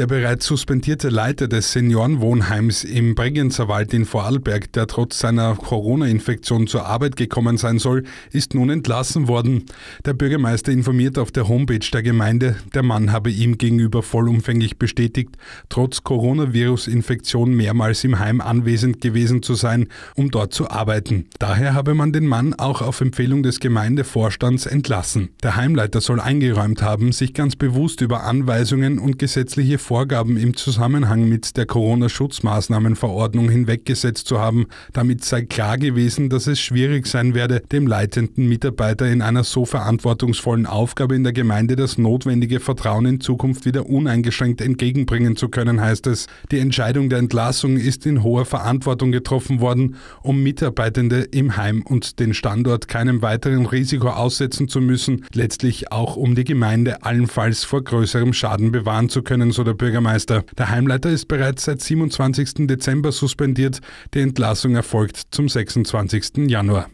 Der bereits suspendierte Leiter des Seniorenwohnheims im Bregenzer Wald in Vorarlberg, der trotz seiner Corona-Infektion zur Arbeit gekommen sein soll, ist nun entlassen worden. Der Bürgermeister informiert auf der Homepage der Gemeinde, der Mann habe ihm gegenüber vollumfänglich bestätigt, trotz Coronavirus-Infektion mehrmals im Heim anwesend gewesen zu sein, um dort zu arbeiten. Daher habe man den Mann auch auf Empfehlung des Gemeindevorstands entlassen. Der Heimleiter soll eingeräumt haben, sich ganz bewusst über Anweisungen und gesetzliche Vorgaben im Zusammenhang mit der Corona-Schutzmaßnahmenverordnung hinweggesetzt zu haben. Damit sei klar gewesen, dass es schwierig sein werde, dem leitenden Mitarbeiter in einer so verantwortungsvollen Aufgabe in der Gemeinde das notwendige Vertrauen in Zukunft wieder uneingeschränkt entgegenbringen zu können, heißt es. Die Entscheidung der Entlassung ist in hoher Verantwortung getroffen worden, um Mitarbeitende im Heim und den Standort keinem weiteren Risiko aussetzen zu müssen, letztlich auch um die Gemeinde allenfalls vor größerem Schaden bewahren zu können, so der Oberbürgermeister. Der Heimleiter ist bereits seit 27. Dezember suspendiert. Die Entlassung erfolgt zum 26. Januar.